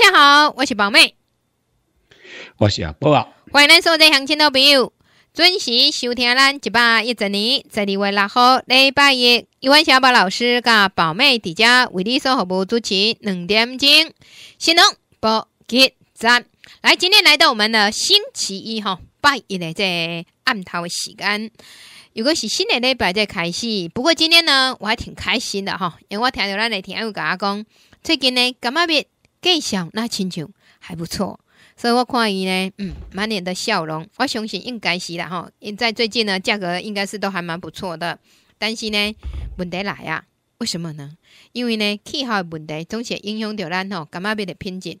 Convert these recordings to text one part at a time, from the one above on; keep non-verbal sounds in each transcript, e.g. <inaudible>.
大家好，我是宝妹，我是阿宝，欢迎所有听乡亲的朋友，准时收听咱一百一十年十二月六号礼拜一，一万小宝老师甲宝妹伫遮为你所服务主持两点钟，新农不点赞，来今天来到我们的星期一吼，拜一的这暗头时间，如果是新的礼拜在开始，不过今天呢我还挺开心的哈，因为我听到咱的友甲阿讲，最近呢感觉病。介绍那亲像还不错，所以我看伊呢，嗯，满脸的笑容。我相信应该是啦吼，因在最近呢，价格应该是都还蛮不错的。但是呢，问题来啊，为什么呢？因为呢，气候的问题总是影响着咱吼，感觉变得品质。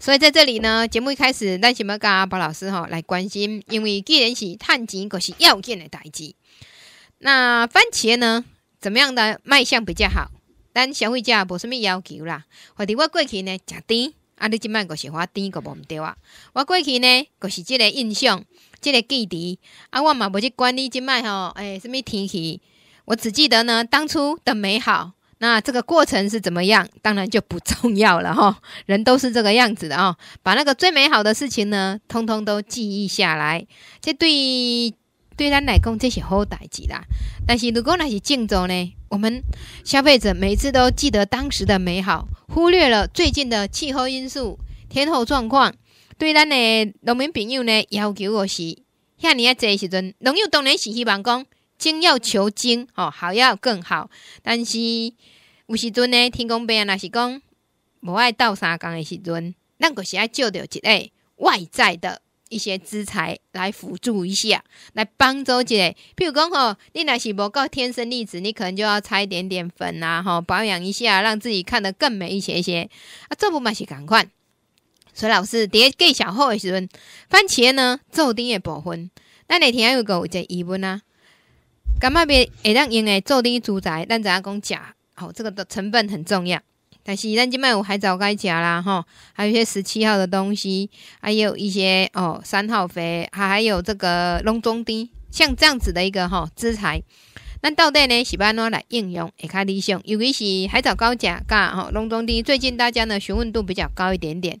所以在这里呢，节目一开始，咱先要跟阿宝老师吼来关心，因为既然是趁钱，可是要紧的代志。那番茄呢，怎么样的卖相比较好？咱消费者无什物要求啦，或者我过去呢，食甜啊！你即摆个是话甜个无毋对啊！我过去呢，就是即个印象，即个记忆啊，我嘛无去管你即摆吼，诶，什物天气？我只记得呢当初的美好，那这个过程是怎么样，当然就不重要了哈。人都是这个样子的哦，把那个最美好的事情呢，通通都记忆下来，这对。对咱来讲，这是好代志啦。但是如果那是竞走呢，我们消费者每次都记得当时的美好，忽略了最近的气候因素、天候状况。对咱的农民朋友呢，要求的是，遐尼啊，这时阵，农友当然是希望讲精要求精哦，好要更好。但是有时阵呢，天公伯啊，那是讲无爱斗三共的时阵，咱阁是要借着一个外在的。一些资材来辅助一下，来帮一下。比如讲，吼，你那是无够天生丽质，你可能就要擦一点点粉啊，哈，保养一下，让自己看得更美一些些。啊，这不嘛是赶快。以老师，叠给小号的时阵，番茄呢做底的部分。那你听下有个有一个疑问啊？干嘛别会让用的做的主材？咱怎样讲假？好，这个的成本很重要。但是咱即摆有海藻该食啦，吼，还有一些十七号的东西，还有一些哦，三号肥，还还有这个浓中低，像这样子的一个吼资材。咱到底呢是安怎来应用？会较理想，尤其是海藻钙钾甲吼浓中低，最近大家呢询问度比较高一点点。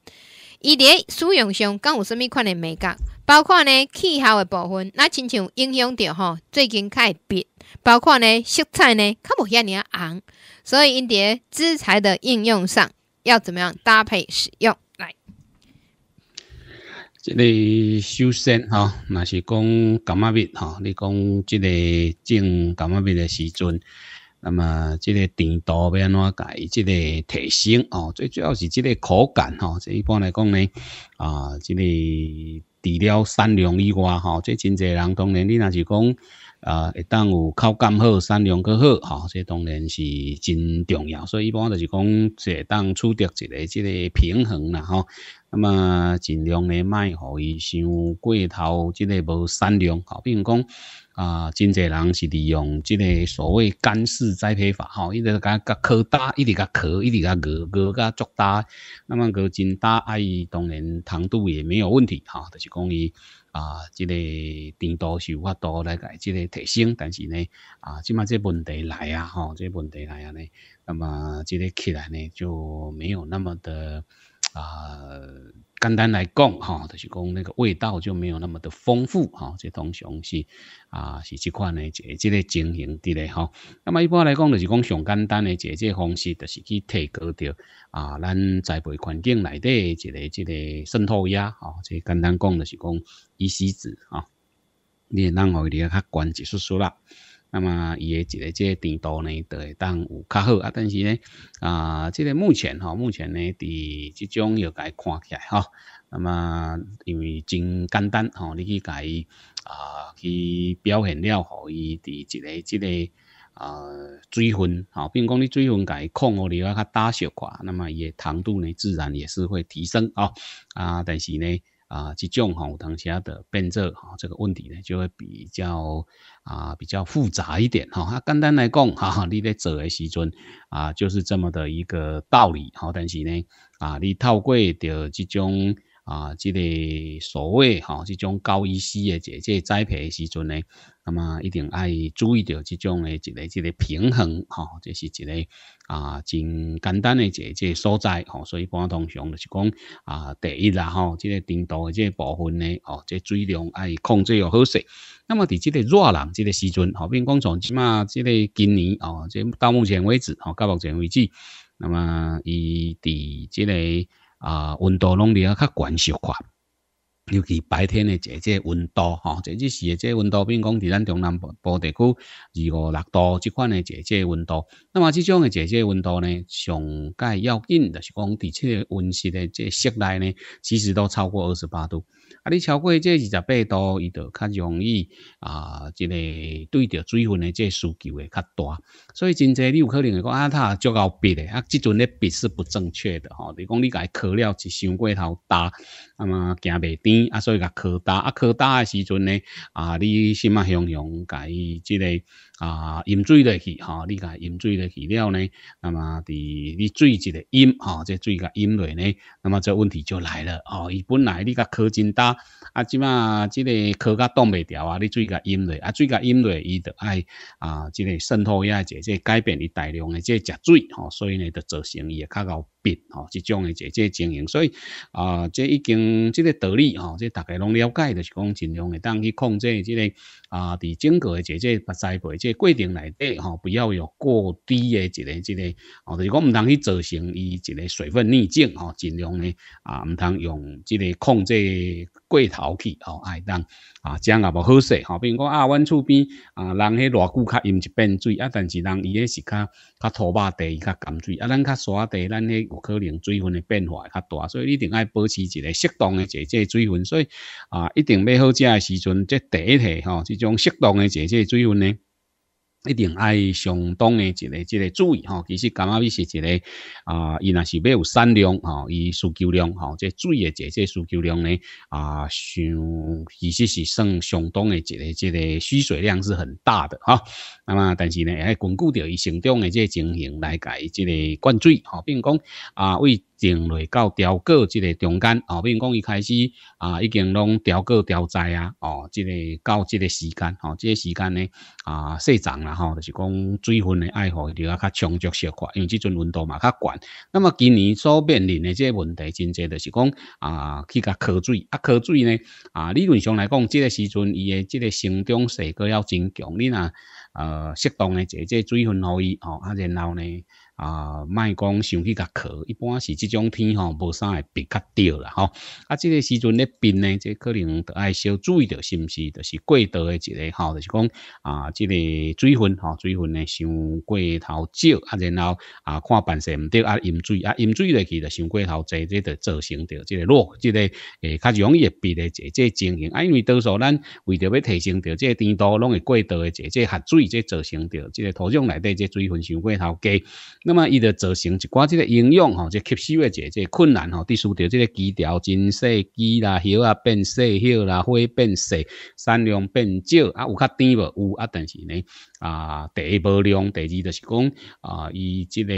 伊咧使用上，敢有甚物款的美感，包括呢气候的部分，那亲像影响着吼最近会变，包括呢色彩呢，较无遐尼红。所以，音碟资材的应用上要怎么样搭配使用？来，这个首先哈，那是讲感冒病哈。你讲这个种感冒病的时阵，那么这个甜度要安怎改？这个提升哦，最主要是这个口感哈。这一般来讲呢，啊，这个除了善良以外哈，这真侪人当然你若是讲。啊，会当有口感好、产量更好，哈，这当然是真重要。所以一般就是讲，这当取得一个即个平衡啦，哈。那么尽量咧，卖互伊伤过头，即个无产量。吼、比如讲，啊，真侪人是利用即个所谓干式栽培法，吼，伊就甲甲扩大，一点甲壳，一点甲个个甲足大。那么个真大，伊当然糖度也没有问题，哈，就是讲伊。啊，即个程度是有法度来改咧，即个提升，但是呢，啊，即嘛即问题来啊，嗬，即问题来啊呢，那么即个起来呢就没有那么的啊。简单来讲，哈，就是讲那个味道就没有那么的丰富，哈，这通常是啊是这款的这这个经营的嘞，哈。那么一般来讲，就是讲上简单的这这方式，就是去提高掉啊咱栽培环境内底一个这个渗透压，哈，这简单讲就是讲依西子，哈，你让外地较关注说啦。那么伊诶一个即甜度呢，就会当有较好啊。但是呢，啊，即个目前吼，目前呢，伫即种要改看起来吼。那么因为真简单吼，你去改啊，去表现了，好伊伫一个即个啊水分好，并讲你水分改控哦，你话较大小化，那么伊诶糖度呢，自然也是会提升哦。啊，但是呢，啊，即种吼，当下的变质吼，这个问题呢，就会比较。啊，比较复杂一点哈，它简单来讲哈，你在做诶时阵啊，就是这么的一个道理哈。但是呢，啊，你透过着即种。啊，即个所谓哈，这种高医师嘅一即栽培时阵咧，那么一定爱注意到这种诶一个即个平衡哈，这是一个啊，真简单嘅一即所在哈，所以一般通常就是讲啊，第一啦吼，即个长度嘅个部分咧，哦，即水量爱控制要好势。那么在即个热人即个时阵，好，变讲从起码即个今年哦，即到目前为止哦，到目前为止，那么伊伫即个。啊，温度拢离啊较悬小寡，尤其白天的这这温度哈，这日时的这温度，比如讲伫咱中南部地区，二五六度即款的这这温度，那么即种的这这温度呢，上介要紧，就是讲伫这温室的这室内呢，其实都超过二十八度。你超过这二十八度，伊就较容易啊，一个对着水分的这需求会较大，所以真侪你有可能会讲啊，他啊足牛笔的啊，即阵咧笔是不正确的吼。你讲你家烤了是烧过头大，啊嘛惊未甜啊，所以甲烤大啊，烤大诶时阵呢，啊，你心啊形容家伊即个？啊，饮水落去，哈，你甲饮水落去了呢？那么，伫你水一个饮，哈，这水甲饮落呢？那么，这问题就来了哦。伊本来你甲口真大，啊，即嘛，即个口甲挡袂掉啊，你水甲饮落，啊，水甲饮落，伊就爱啊，即个渗透压者，即个改变伊大量的这食水，哈，所以呢，就造成伊也较 𠰻。币即、种诶即即经营，所以啊，即、已经即、个道理吼，即、大家拢了解，就是讲尽量会当去控制即、个啊，伫、呃、整个诶即即栽培即个过程内底吼，不要有过低诶一个即、个，哦，就是讲毋通去造成伊一个水分逆境吼、哦，尽量诶啊，毋通用即个控制过头去吼，爱、哦、当啊，这样也无好势吼、比如讲啊，阮厝边啊，人迄偌久较饮一遍水啊，但是人伊迄是较较土巴地，较甘水啊，咱较沙地，咱迄。可能水分的变化会较大，所以一定爱保持一个适当的这这水分。所以啊，一定买好食的时阵，这第一下吼，这种适当的这这水分呢。一定爱相当的，一个一个注意哦。其实刚刚你是一个啊，伊若是要有产量吼，伊需求量哦，这水的这这需求量呢啊，其实是算相当的，一个一个需水量是很大的啊。那么，但是呢，要巩固着伊成长的这情形来改这个灌水哈，并讲啊为。种落到调过即个中间哦，比如讲伊开始啊，已经拢调过调在啊哦，即个到即个时间哦，即个时间呢啊，细长啦吼，就是讲水分诶爱好留啊较充足小寡，因为即阵温度嘛较悬。那么今年所面临诶即个问题真侪，就是讲啊去甲靠水啊靠水呢啊，理论上来讲，即个时阵伊诶即个生长势个要真强，你呐呃适当诶即个水分互伊哦，啊然后呢。啊，卖讲伤去甲咳，一般是这种天吼无啥会比较着啦吼。啊，这个时阵咧变呢，这可能爱少注意着，是不是？就是过度的一个，吼，就是讲啊，这个水分吼，水分呢伤过头少啊，然后啊，看办事唔对啊，饮水啊，饮水落去就伤过头侪，这就造成着这个弱，这个诶较容易变咧侪，这情形。啊，因为多数咱为着要提升着这个甜度，拢会过度的侪，这下水这造成着，这个土壤内底这水分伤过头低。那么伊就造成一寡这个营养吼，即吸收的这这困难吼，第输掉这个枝条真细枝啦，叶啊变细叶啦，花变细，产量变少啊，有较甜无，有啊，但是呢啊，第一无量，第二就是讲啊，伊这个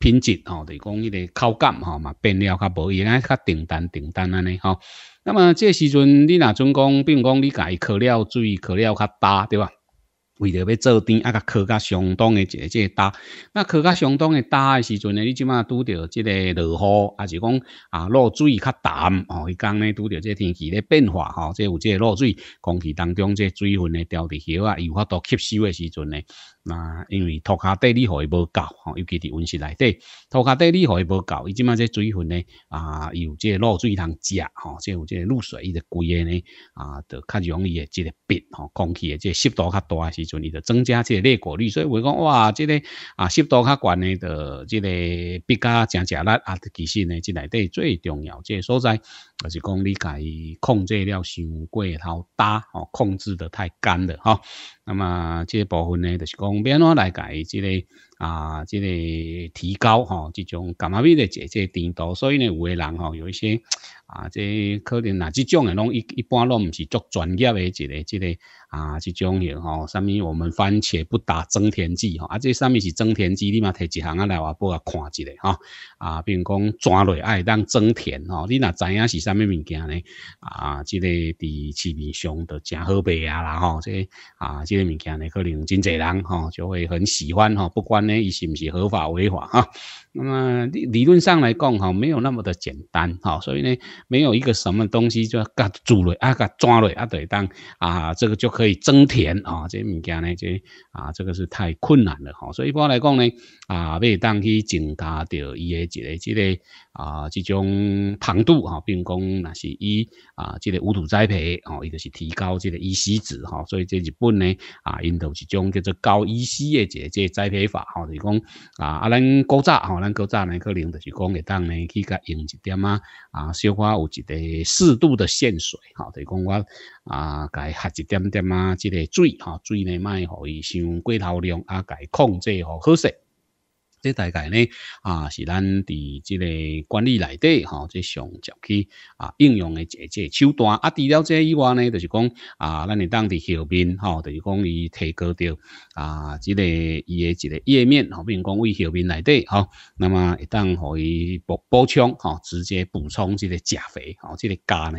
品质吼，就讲伊个口感吼嘛，变了较无，伊来较订单订单安尼吼。那么这时阵你若准讲，比如讲你改可注意可了较大，对吧？为着要做丁啊，甲科学相当的即个即个打。那科学相当的打的时阵呢，你即摆拄着即个落雨，还是讲啊落水较淡吼。伊讲呢拄着即个天气咧变化吼，即有即个落水空气当中即个水分咧掉伫遐啊，伊有法度吸收的时阵呢，那因为涂骹底你水无够吼，尤其伫温室内底涂骹底你水无够，伊即摆即个水分呢啊伊有即个落水通食吼，即有即个露水伊就规个呢啊，就较容易的即个变吼，空气的即个湿度较大是。就你得增加这个裂果率，所以我讲哇，这个啊湿度较悬的，这个比较正正力啊，其实呢，这内底最重要这个所在，就是讲你该控制了，伤过头大哦，控制的太干了哈。那么这部分呢，就是讲变来改这个啊，这个提高哈，这种感冒病的这这甜度，所以呢，有的人哈有一些。啊，这可能啊，这种诶，拢一一般拢毋是足专业诶一个，一个啊，这种诶吼，啥物？我们番茄不打增甜剂吼，啊，这啥物是增甜剂？你嘛摕一项啊来话报啊看一下吼。啊，比如讲抓类爱当增甜吼，你若知影是啥物物件咧，啊，这个伫市面上都真好卖啊啦吼，这啊，这个物件咧可能真侪人吼就会很喜欢吼，不管咧伊是毋是合法违法哈。那么理理论上来讲，哈，没有那么的简单，哈，所以呢，没有一个什么东西就噶做了啊，噶抓了啊，对当啊，这个就可以增甜啊，这物件呢，这啊，这个是太困难了，哈，所以一般来讲呢，啊，未当去增加到伊个一个这个啊，即种糖度哈，并讲那是以啊，即个无土栽培哦，一个是提高即个 E C 值哈，所以这日本呢啊，用到一种叫做高 E C 的即个栽培法就是讲啊，啊，咱古早哈。咱够早呢，可能就是讲会当呢去甲用一点啊，啊，小可有一个适度的限水，哈，就讲我啊，甲伊喝一点点啊，即个水，哈，水呢卖互伊伤过头量啊，甲伊控制好势。即大概咧，啊，是咱伫即个管理内底，哈，即上接去啊，应用嘅一个手段。啊，除了这以外咧，就是讲，啊，咱会当伫后面哈，就是讲，伊提高着啊，即个伊的一个页面，吼，比如讲为后面内底，吼，那么一当可以补补充，哈，直接补充即个钾肥，吼，即个钾呢。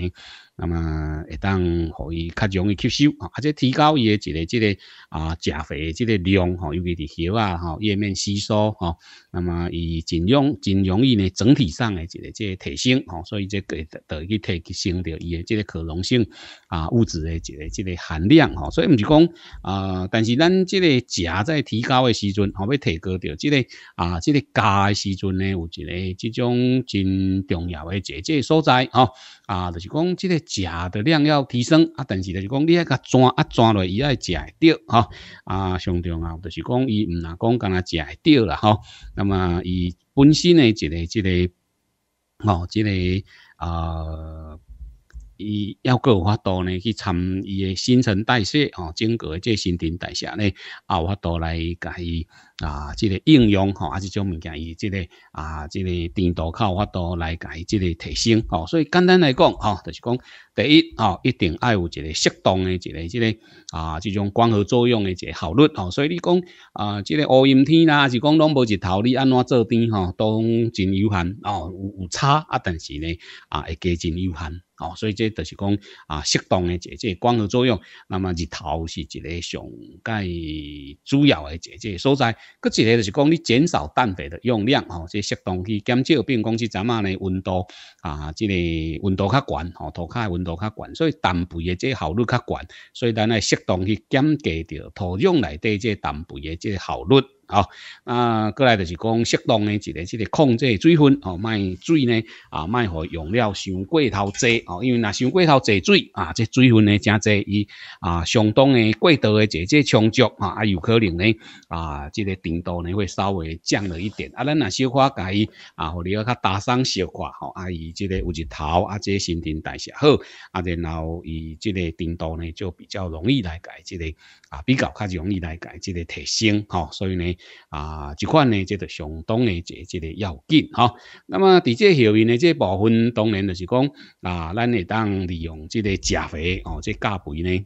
那么会当可以较容易吸收，啊，者提高伊一个即个啊食肥嘅即个量，吼，尤其是叶啊，吼叶面吸收，吼，那么伊真容真容易呢，整体上的一个即提升，吼，所以即个得去提升到伊嘅即个可溶性啊物质的一个即个含量，吼，所以毋是讲啊，但是咱即个食在提高的时阵，吼，要提高到即个啊，即个加的时阵呢，有一个即种真重要的一个即所在，吼啊，就是讲即个。食的量要提升啊，但是就是讲你爱甲抓啊抓落，伊爱食会到吼啊，上重啊，就是讲伊毋若讲，干呐食会到啦吼。那么伊本身诶一个一个吼，一个啊伊要够有法度呢，去参伊诶新陈代谢哦，整个即新陈代谢呢，有法度来甲伊。啊，这个应用吼，啊，这种物件以这个啊，这个电度靠法度来改这个提升吼，所以简单来讲吼，就是讲第一吼，一定爱有一个适当的一个，这个啊，这种光合作用的一个效率吼，所以你讲啊，这个乌阴天啦，是讲拢无日头，你安怎做天吼都真有限哦，有有差啊，但是呢啊，会加真有限哦，所以这就是讲啊，适当的这这光合作用，那么日头是一个上介主要的这这所在。个一个就是讲你减少氮肥的用量吼，即适当去减少，并讲时怎啊呢？温度啊，即个温度较悬涂骹的温度较悬，所以氮肥的即效率较悬，所以咱然适当去减低掉土壤来对这氮肥的即效率。好，啊，过来就是讲适当呢，一个这个控制水分哦，卖水呢，啊，卖互用料伤过头侪哦，因为若伤过头侪水啊，这水分呢正侪，伊啊，相当的过度的这这充足啊，啊，有可能呢啊，这个程度呢会稍微降了一点，啊，咱那小可改啊，互你要较打伤小化，吼，啊，伊这个有日头啊，这新陈代谢好，啊，然后伊这个程度呢就比较容易来改，这个啊比较较容易来改，这个提升吼，所以呢。啊！这款呢，即个相当的即这即要紧吓。那么在这后面呢，这部分当然就是讲，啊，咱会当利用这个食肥哦，即系加肥呢。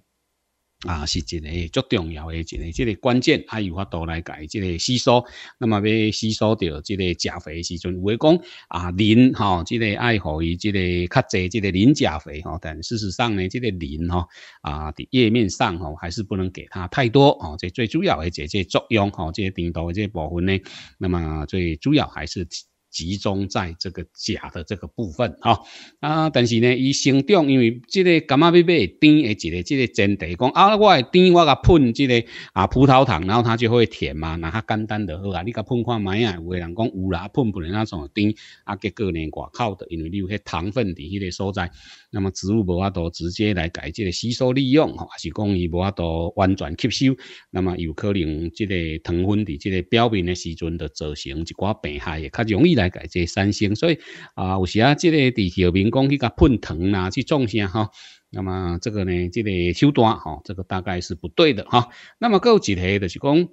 啊，是一个足重要的一个，即个关键，还有法度来解即个吸收。那么要吸收到即个钾肥时阵，有诶讲啊磷哈，即个爱好，于即个较侪即个磷钾肥吼。但事实上呢，即个磷吼啊，伫叶面上吼还是不能给它太多哦。即最主要诶即即作用吼，即甜度诶即部分呢。那么最主要还是。集中在这个假的这个部分哈啊，但是呢，伊生长因为这个感啊，要要甜的一个这个前提，讲啊，我的甜我甲喷这个啊葡萄糖，然后它就会甜嘛，那较简单就好啊。你甲喷看卖啊，有个人讲有啦，喷不能那种甜啊，结果呢外口的，因为你有迄糖分伫迄个所在，那么植物无法多直接来改这个吸收利用，吼，还是讲伊无法多完全吸收，那么有可能这个糖分伫这个表面的时阵就造成一寡病害，也较容易来。来改这三星，所以啊，有时啊，这个地小民工去甲喷糖啦，去种啥哈？那么这个呢，这个手段哈，这个大概是不对的哈。那么够几条就是讲，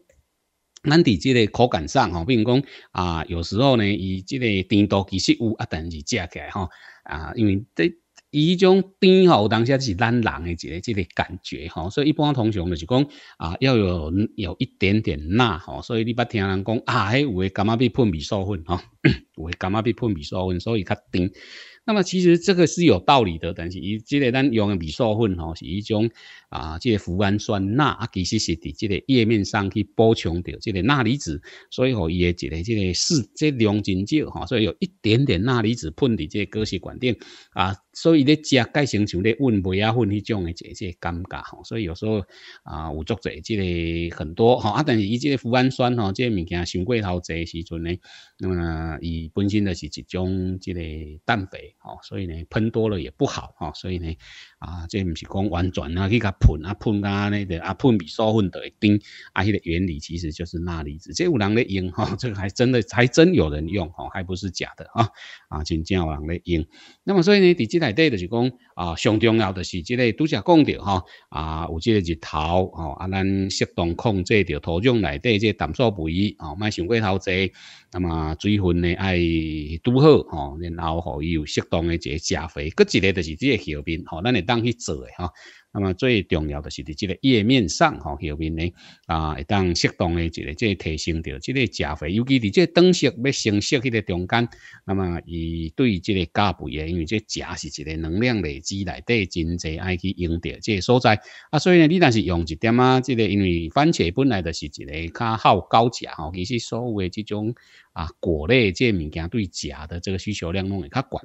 咱伫这个口感上哈，并讲啊，有时候呢，以这个甜度其实有啊，但是食起来哈啊，因为这。以种甜吼，有当时是咱人诶，一个即个感觉吼，所以一般通常就是讲啊，要有有一点点辣吼，所以你捌听人讲啊，迄有诶干觉被喷米素粉吼，<coughs> 有诶干觉被喷米素粉？所以它甜。那么其实这个是有道理的，但是伊即个咱用诶米素粉吼，是一种。啊，即个脯氨酸钠啊，其实是伫这个叶面上去补充着这个钠离子，所以吼伊的一个这个是，即量真少吼，所以有一点点钠离子喷伫这根血管顶啊，所以咧加改成像咧，运肥啊，运迄种的，这即尴尬吼。所以有时候啊，有作者即个很多吼，啊，但是伊即个脯氨酸吼，即个物件上过头侪时阵呢，那么伊本身就是一种即个蛋白吼，所以呢，喷多了也不好吼，所以呢。啊，这毋是讲完全啊，去甲喷啊，喷啊呢个啊，喷微生粉都会顶啊。迄个原理其实就是钠离子。即有人咧用吼，这还真的还真有人用吼，还不是假的啊啊，真正有人咧用。那么所以呢，伫即内底就是讲啊，上重要的是即个都则讲着吼啊，有即个日头吼啊，咱适当控制着土壤内底即氮素肥吼，莫想过头济。那么水分呢爱拄好吼，然后吼伊有适当诶个钾肥，搁一个就是即个后面吼，咱会。当去做的哈，那么最重要的是在即个页面上哈后面呢啊，当适当的一个即提升掉即个食肥，尤其伫即灯饰要升色迄个中间，那么伊对即个减肥诶，因为即食是一个能量累积来对，真侪爱去用的即所在啊，所以呢，你但是用一点啊，即个因为番茄本来就是一个较好高食吼，其实所有即种啊果类即物件对食的这个需求量拢会较广。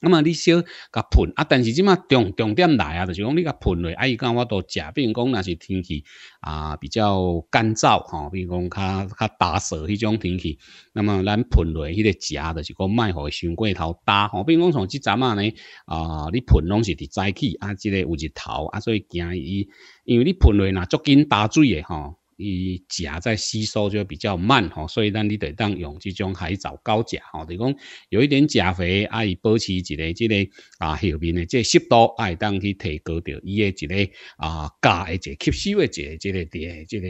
那么你少甲喷啊，但是即马重重点来啊，就是讲你甲喷落。伊讲我都食，比如讲那是天气啊比较干燥吼，比如讲较较打湿迄种天气。那么咱喷落迄个食，就是讲莫互伤过头打。比如讲从即阵啊呢啊，你喷拢是伫早起啊，即个有日头啊，所以惊伊，因为你喷落若足紧打水诶吼。伊钾在吸收就比较慢吼，所以咱你得当用这种海藻高钾吼，等于讲有一点钾肥爱保持一个，这个啊后面的这湿度爱当去提高到伊的这个啊钾的这吸收的这个这个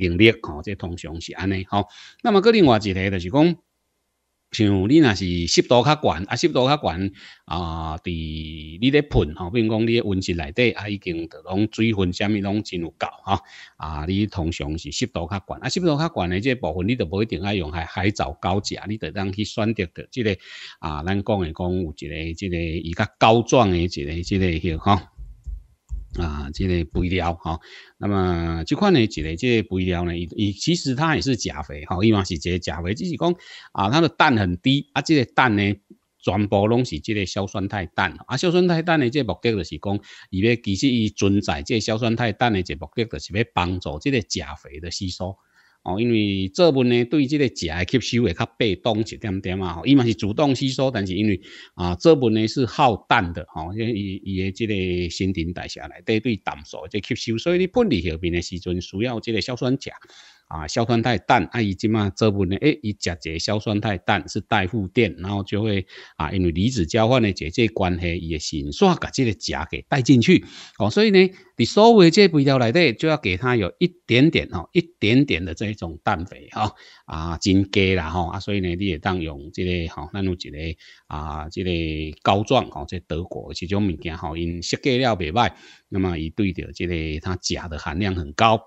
能力吼，这通常是安尼吼。那么个另外一个就是讲。像你若是湿度较悬，啊，湿度较悬，啊，伫你咧喷吼，比如讲你个温室内底啊，已经，着拢水分啥物拢真有够，吼。啊，你通常是湿度较悬，啊，湿度较悬诶，即个部分，你着无一定爱用海海藻胶食，你着当去选择着即个，啊，咱讲诶讲有一个，即个伊较胶状诶一个，即个，迄个，吼。啊，这个肥料哈，那么这款呢，这即这肥料呢，伊伊其实它也是钾肥哈，伊嘛是个钾肥，只是讲啊，它的氮很低，啊，这个氮呢，全部拢是这个硝酸态氮，啊，硝酸态氮的这目的就是讲，伊要其实伊存在这硝酸态氮的这目的，就是要帮助这个钾肥的吸收。哦，因为这部呢，对这个钾的吸收会较被动一点点啊，伊嘛是主动吸收，但是因为啊，这部呢是耗氮的，吼，因伊伊的这个新陈代谢来对对氮素在吸收，所以你喷离尿边的时阵需要这个硝酸钾。啊，硝酸钛氮，啊，伊即嘛这部分，诶，伊一个硝酸钛氮是带负电，然后就会啊，因为离子交换的解这关系也紧，唰把这个钾给带进去哦。所以呢，你所谓这肥料内底就要给它有一点点哦，一点点的这种氮肥哈啊，真低啦哈啊，所以呢，你也当用这个哈，那用一个啊，这个膏状哈，这德国这种物件哈，因设计了袂歹，那么伊对着这个它钾的含量很高。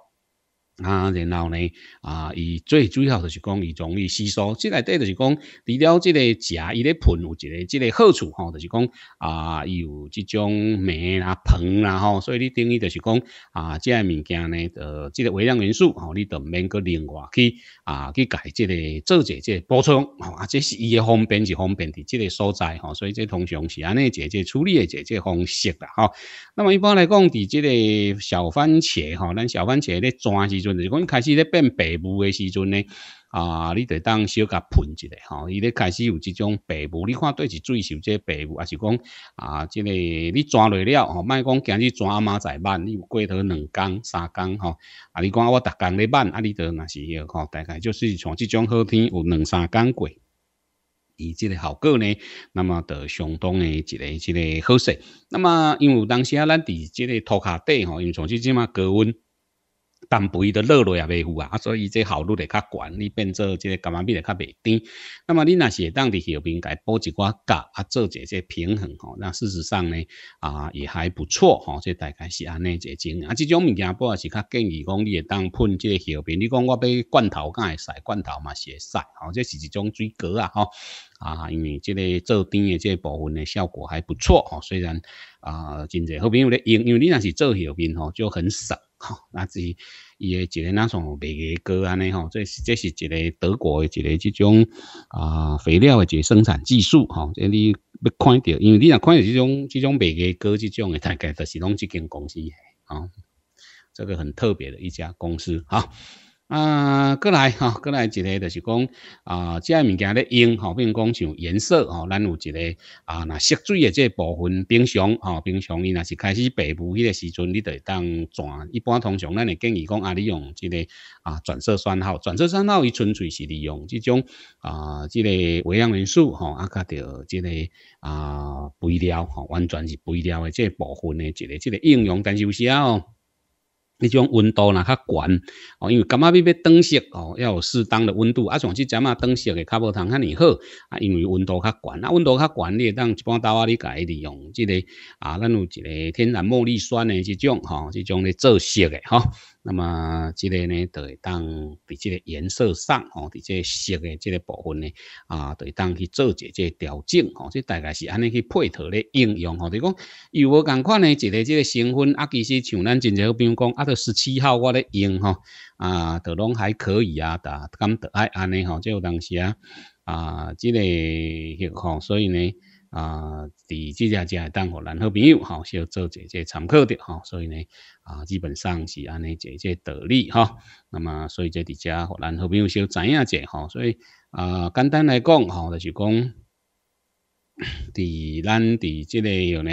啊，然后呢，啊，伊最主要就是讲伊容易吸收，即内底就是讲，除了即个食伊的盆有一个即个好处，吼，就是讲，啊，有即种酶啦、硼啦，吼，所以你等于就是讲，啊，即个物件呢，呃，即个微量元素，吼，你都唔用个另外去，啊，去改即个做者即补充，啊，这是伊个方便，是方便伫即个所在，吼，所以即通常是安尼一个处理的一个方式啦，吼。那么一般来讲，伫即个小番茄，吼，咱小番茄咧抓是。就是讲开始咧变白雾诶时阵咧，啊，你就当小甲喷一下吼。伊咧开始有即种白雾，你看对是有即个白雾啊，是讲啊，即个你转落了吼，卖讲今日转阿妈在办，你有过头两工三工吼。啊，你讲我逐工咧办，啊，你著若是个吼，大概就是像即种好天有两三工过，以这个效果呢，那么著相当的一个一个好势。那么因为当时啊，咱伫这个涂骹底吼，因为从即即嘛高温。淡伊的落来也袂有啊，所以这效率会较悬，你变即这感麦变嘞较袂甜。那么你是会当伫后饼，加补持寡钙，啊，做一些平衡吼。那事实上呢，啊，也还不错吼。这大概是安尼一种啊，这种物件，我也是较建议讲，你会当即这后面，你讲我买罐头干会使，罐头嘛是会使吼，这是一种水果啊，吼，啊，因为这个做甜的这部分的效果还不错。吼，虽然啊，真侪好朋友用，因为你若是做后面吼，就很少。那是伊诶一个那种卖垩哥安尼吼，这这是一个德国诶一个即种啊肥料诶个生产技术吼，你要看到，因为你若看到即种即种卖垩哥即种诶，大概都是拢即间公司吼，这个很特别的一家公司哈。啊，过来哈，过来一个就是讲啊，即个物件咧用吼，比如讲像颜色吼，咱有一个啊，那色水的即部分冰箱吼，冰箱伊若是开始爸母迄个时阵，你会当转，一般通常咱会建议讲啊，你用即个啊转色酸号，转色酸号伊纯粹是利用即种啊，即个微量元素吼，啊加着即个啊肥料吼，完全是肥料的即部分的一个即个应用，但是有时啊。这种温度若较悬，哦，因为感觉你要灯色哦，要有适当的温度，啊，像即阵啊，灯色会较无通遐尔好，啊，因为温度较悬，啊，温度较悬会当一般倒啊，你己利用这个啊，咱有一个天然茉莉酸嘅即种哈，这种咧做色嘅哈。那么，这个呢，就会当伫这个颜色上哦，伫这个色的这个部分呢，啊，就会当去做一这个调整哦，这大概是安尼去配套咧应用哦，就讲，有无同款呢，一个这个成分啊，其实像咱真侪，比如讲啊，到十七号我咧用吼，啊，都拢还可以啊，噶，感觉爱安尼吼，就有当时啊，啊，这个，吼，所以呢。啊，伫即只只会当互咱好朋友，哈，少做一个参考的吼。所以呢，啊，基本上是安尼，姐姐得利，吼。那么所以即伫遮互咱好朋友小知影者吼，所以啊，简单来讲，吼，就是讲，伫咱伫即个有呢，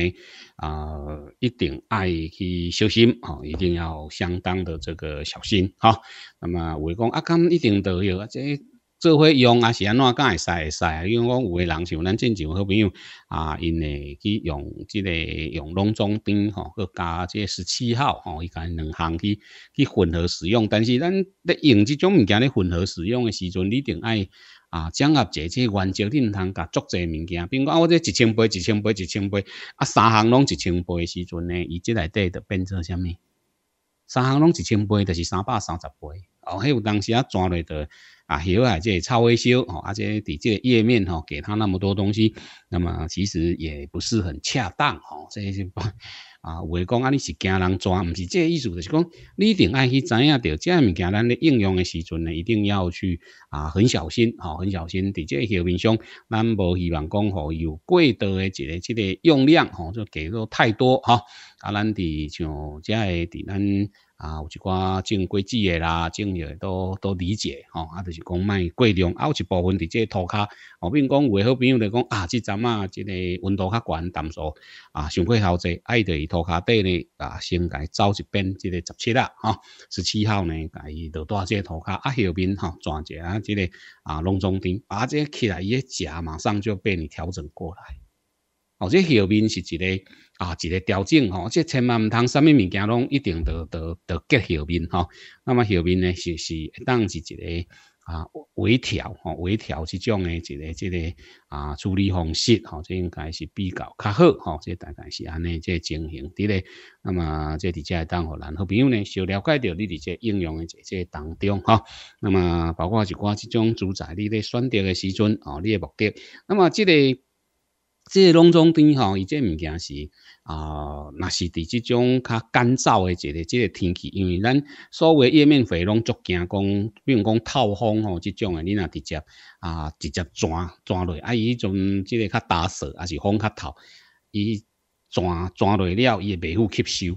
啊，一定爱去小心，哦，一定要相当的这个小心，哈，那么我讲啊，咁一定都有啊，即。做伙用啊是安怎，敢会使会使啊？因为讲有的人像咱正常好朋友啊，因会去用即个用农庄顶吼，佮即个十七号吼，伊加两项去去混合使用。但是咱咧用即种物件咧混合使用的时阵，你定爱啊，掌握即这原则，你毋通甲足济物件。比如讲，我这一千杯、一千杯、一千杯啊，三行拢一千杯诶时阵呢，伊即内底就变成虾米？三行拢一千杯就是三百三十杯。哦，迄有当时啊转来着。啊，有啊，这超维修哦，而且伫这页面吼，给他那么多东西，那么其实也不是很恰当哦。所以，把啊，我讲啊，你是惊人抓，不是这意思，就是讲你一定要去知影到这物件，咱咧应用的时阵呢，一定要去啊，很小心哦，很小心。伫这小面上，咱无希望讲有过多的一个这个用量哦，就给到太多哈。啊，咱伫像这个伫咱。啊，有一寡种果子诶啦，种诶都都理解吼，啊，就是讲卖过量，啊，有一部分伫即个涂骹，后面讲有好朋友就讲啊，即阵啊，即个温度较悬，淡数啊，伤过好济，爱伫伊涂骹底呢，啊，先甲伊走一遍，即个十七啊，吼，十七号呢，甲伊落带即个涂骹，啊，后面吼转一下，即个啊，龙中天，啊，即起来伊诶食马上就被你调整过来，哦，即后面是一个。啊，一个调整吼，这千万毋通，什么物件拢一定得得得结后面吼。那么后面呢，就是当是一个啊微调吼，微调这种的，一个这个啊处理方式吼，这应该是比较较好吼。这大概是安尼这情形伫咧。那么这遮会当互然好朋友呢，小了解到你伫这应用的这这当中吼。那么包括一寡这种主宰你咧选择的时准哦，你诶目的。那么这个，这拢中边吼，伊这物件是。啊，那是伫即种较干燥的一个、即个天气，因为咱所谓叶面肥拢足惊讲，比如讲透风吼，即种的你若直接啊直接钻钻落，啊伊迄阵即个较打湿，啊是风较透，伊钻钻落了，伊会袂好吸收。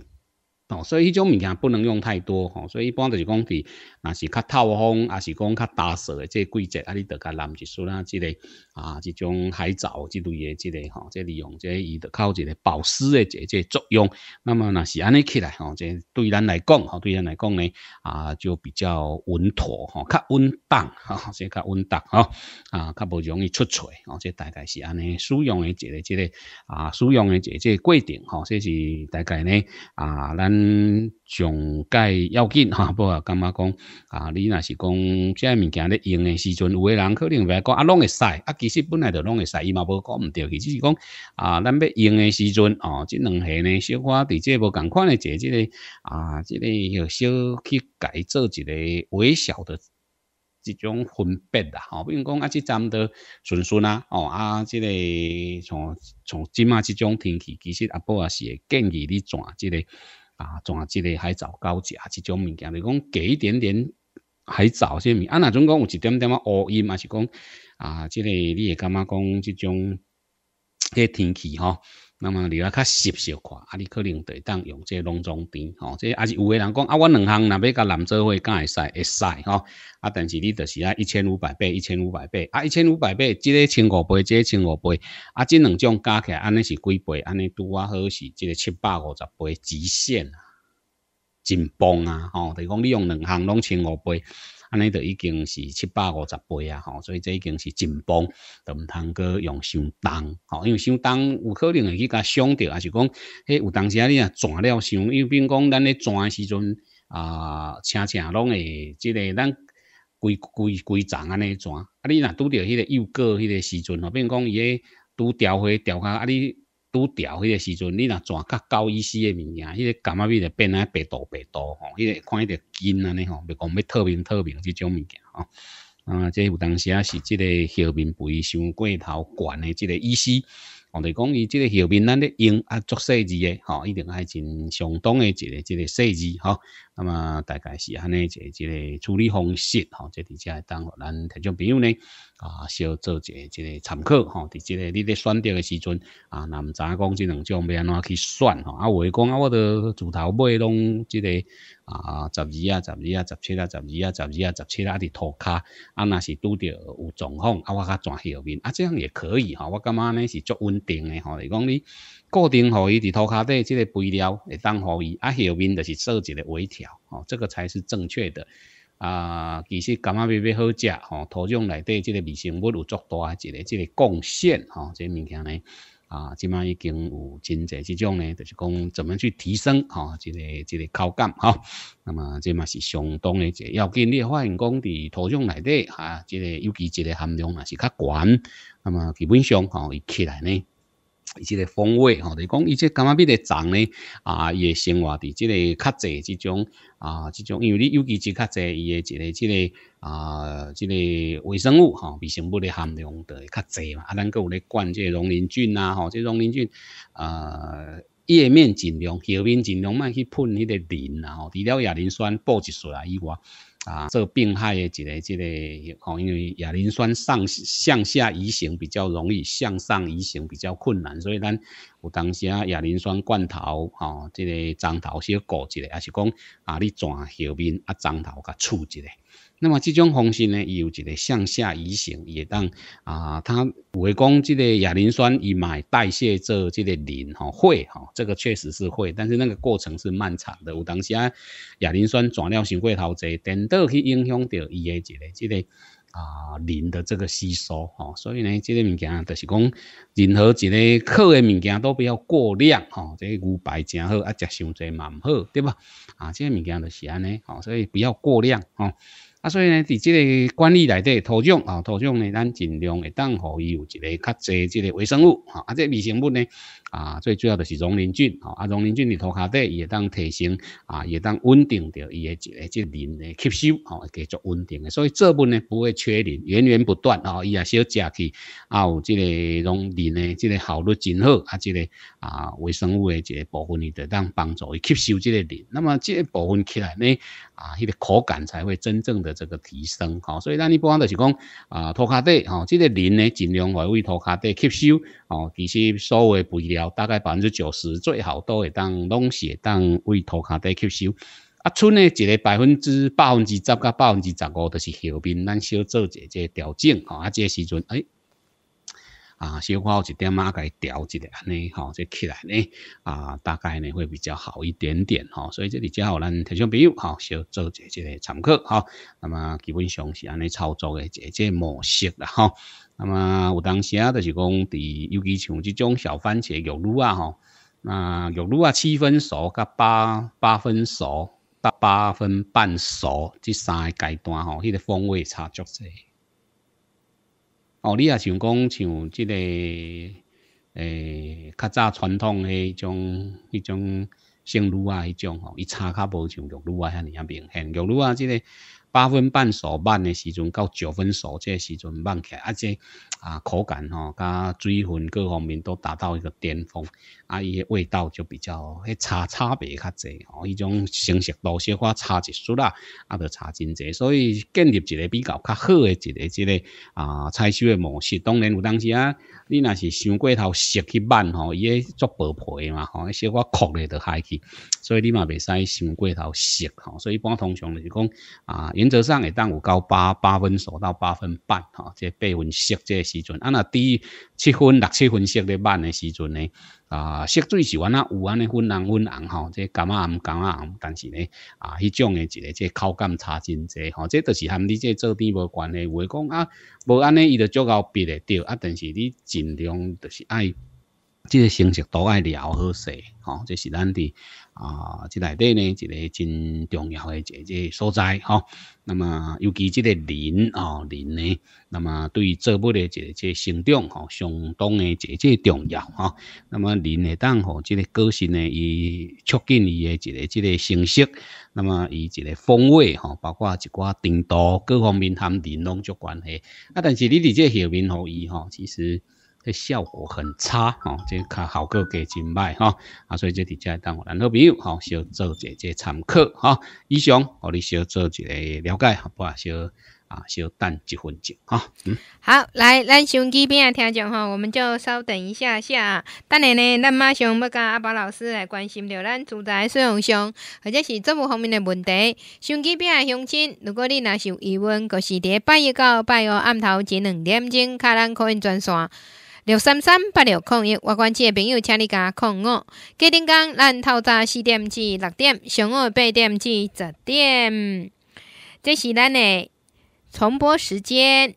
哦，所以迄种物件不能用太多吼，所以一般就是讲，是若是较透风，啊是讲较大色的，即季节啊你得加淋一素啦即个啊，即种海藻之类嘅之个吼，即利用即伊靠一个保湿的即即作用，那么若是安尼起来吼，即对咱来讲吼，对咱来讲呢，啊就比较稳妥吼，较稳当哈，即较稳当哈，啊较不容易出错，吼，即大概是安尼使用的一个之个啊使用的一个规定吼，即是大概呢啊咱。上介要紧 <laughs> 哈，不啊，感觉讲，啊你若是讲，即个物件咧用诶时阵，有诶人可能会讲啊，拢会使啊其实本来就拢会使，伊嘛无讲毋对，佢只是讲，啊，咱要用诶时阵，哦，即两下呢，小可伫即无共款嘅即个，啊，即个小去改做一个微小的，一种分别啦，哦，比如讲啊，即站到顺顺啊，哦，啊，即个从从即马即种天气，其实阿波也是会建议你转即个。啊，仲有之个海藻高食即种物件，你讲给一点点海藻啥物，啊，若总讲有一点点啊乌阴，还是讲啊即个你会感觉讲即种个天气吼。那么你若较实少看，啊，你可能就会当用这农庄田吼，这也是有个人讲啊，我两项若要甲难做伙，敢会使？会使吼？啊，但是你就是啊，一千五百倍，一千五百倍，啊，一千五百倍，即个千五倍，即个千五倍，啊，即两种加起来安尼是几倍？安尼拄啊好是即个七百五十倍极限，啊，真棒啊吼！等是讲你用两项拢千五倍。安尼就已经是七百五十倍啊，吼！所以这已经是劲磅，都唔通过用伤重，吼！因为伤重有可能会去甲伤着，还是讲，迄有当时啊，你啊转了，因为比如讲咱咧转的时阵，啊，车车拢会，即个咱规规规丛安尼转，啊，你若拄着迄个幼果，迄个时阵吼，比如讲伊咧拄调花调较啊你。拄调迄个时阵，你若全较高意思诶物件，迄个感觉变啊白度白度吼，迄个看迄个筋安尼吼，袂讲要透明透明即种物件吼。啊，即有当时啊是即个后面肥、伤过头、悬诶，即个意思。我哋讲伊即个后面咱咧用啊做设计诶吼，一定爱真相当诶一个即个设计吼。那么大概是安尼一个即个处理方式哈。伫遮会当互咱听种朋友呢。啊，小做一一个参考吼，伫即个你咧选择的时阵啊，那毋知影讲这两种要安怎去选吼？啊，话讲啊，我着自头买拢这个啊，十二啊，十二啊，十七啊，十二啊，十二啊，十七啊的涂骹啊，若是拄着有状况啊，我较转后面啊，这样也可以吼，我感觉安尼是足稳定的吼，是讲你固定好伊伫涂骹底即个肥料会当互伊啊，后面就是做一个微调哦，这个才是正确的。啊，其实感觉要别好食吼，土壤内底即个微生物有足大一个即个贡献吼，即个物件呢，啊，即卖已经有真济即种呢，就是讲怎么去提升吼，即个即个口感吼，那么即嘛是相当的，要紧，建发现讲伫土壤内底哈，即个有机质的含量也是较悬，那么基本上吼伊起来呢。伊即个风味吼，就讲伊即感觉比个粽咧啊，伊的生活伫即个较济即种啊，即种因为你有机质较济伊的一个即个啊，即个微生物吼，微生物的含量就较济嘛，啊，咱搁有咧灌这农林菌呐吼，这农林菌啊，叶面尽量、叶面尽量卖去喷迄个磷啊，除了亚磷酸补一素啊以外。啊，这个病害的这个、这个，吼，因为亚磷酸上向下移行比较容易，向上移行比较困难，所以咱有当时啊，亚磷酸罐头，吼，这个樟头要顾一下，也是讲啊，你转后面啊，樟头甲处一下。那么这种方式呢，伊有一个向下移行，也当啊，它有会讲这个亚磷酸伊买代谢做这个磷吼会吼，这个确实是会，但是那个过程是漫长的。有当时啊，亚磷酸转尿相过头侪，颠倒去影响到伊诶一个这个啊磷的这个吸收吼，所以呢，这个物件就是讲任何一个克的物件都不要过量吼，这个牛排正好啊，食伤济蛮好，对吧？啊，这个物件就是安尼吼，所以不要过量吼。啊，所以咧，伫即个管理内底土壤啊，土壤呢，咱尽量会当，互伊有一个较侪即个微生物，哈，啊，即微生物呢。啊，最主要就是溶磷菌哦，啊，溶磷菌伫涂骹底，伊会当提升啊，也当稳定着伊个即个即磷诶吸收哦，继续稳定诶，所以这部分呢不会缺磷，源源不断哦，伊也小食去啊，有即个溶磷诶，即个效率真好啊，即个啊微生物诶即部分伊会当帮助伊吸收即个磷，那么即部分起来，呢啊迄个口感才会真正的这个提升哦，所以咱一般就是讲啊涂骹底哦，即个磷呢尽量来位涂骹底吸收哦，其实所谓肥料。大概百分之九十最好都会当拢是当委托卡底吸收，啊，剩诶一个百分之百分之十到百分之十五的是后面，咱小做一下调整吼，啊，这时阵诶啊，小有一点啊，伊调一下，安尼吼，这起来呢，啊，大概呢会比较好一点点吼，所以这里只好咱听众朋友哈，小做一下这个参考哈，那么基本上是安尼操作的这个模式了哈。那么有当时啊，就是讲，伫尤其像这种小番茄、玉露啊，吼，那玉露啊，七分熟、甲八八分熟、甲八分半熟，这三个阶段吼，那个风味差足济。哦，你啊想讲像这个，诶，较早传统迄种、迄种生露啊，迄种吼，伊差较无像玉露啊，遐尔明显，玉露啊，这个。八分半熟，慢的时阵到九分熟，即个时阵慢起，而且啊，口感吼，加水分各方面都达到一个巅峰，啊，伊个味道就比较，迄差差别较侪吼，伊种成熟度小可差一撮啦，啊，就差真侪，所以建立一个比较较好的一个即个啊，采收的模式，当然有当时啊。你若是想过头食去慢吼，伊个作薄皮嘛吼，一些我哭咧都害去，所以你嘛袂使想过头食吼，所以一般通常咧是讲啊，原则上会当有到八八分熟到八分半吼，即八分熟即个时阵，啊若低七分六七分熟咧慢的时阵呢？啊，色水是，安尼有安尼粉红、粉红吼，这橄榄红、咖码红，但是呢，啊，迄种诶一个，这口感差真侪吼，这都是和你这做底无关系，话讲啊，无安尼伊就做够别诶对，啊，但是你尽量就是爱。即个形式都爱聊好势，吼，这是咱的啊，即里底呢一个真重要诶一个所在，吼。那么尤其即个林哦，林呢，那么对于作物诶一个即生长，吼，相当嘅即个重要，哈。那么林会当吼即个个性呢，以促进伊诶一个即个形式，那么以一个风味，吼，包括一寡程度各方面含林拢足关系。啊，但是你伫即后面，吼，伊，吼，其实。这效果很差哦，这卡效个价钱卖哈啊，所以这底下当我男朋友好，小做一个参考啊。以上，我你小做一个了解好不好？小啊，小等一分钟哈。嗯，好，来，咱手机边来听讲哈，我们就稍等一下下。等下呢，咱马上要跟阿宝老师来关心着咱住宅信用上，或者是这务方面的问题。手机边来相亲，如果你若是有疑问，就是伫半夜到半夜暗头前两点钟，客咱可以转线。六三三八六空一，我关机的朋友，请你加空五。几点讲，咱透早四点至六点，上午八点至十点，这是咱的重播时间。